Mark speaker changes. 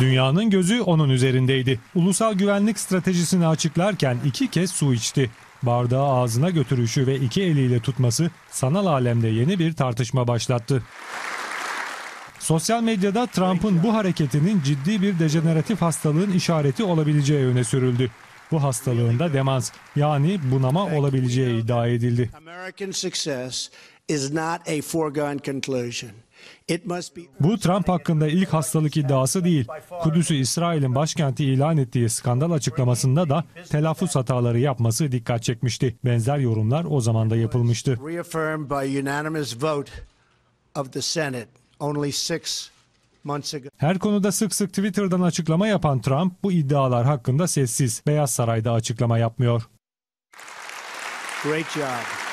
Speaker 1: Dünyanın gözü onun üzerindeydi. Ulusal güvenlik stratejisini açıklarken iki kez su içti. Bardağı ağzına götürüşü ve iki eliyle tutması sanal alemde yeni bir tartışma başlattı. Sosyal medyada Trump'ın bu hareketinin ciddi bir dejeneratif hastalığın işareti olabileceği öne sürüldü. Bu hastalığında demans yani bunama olabileceği iddia edildi. Bu Trump hakkında ilk hastalık iddiası değil. Kudüs'ü İsrail'in başkenti ilan ettiği skandal açıklamasında da telaffuz hataları yapması dikkat çekmişti. Benzer yorumlar o zaman da yapılmıştı. Her konuda sık sık Twitter'dan açıklama yapan Trump bu iddialar hakkında sessiz. Beyaz Saray'da açıklama yapmıyor.
Speaker 2: Great job.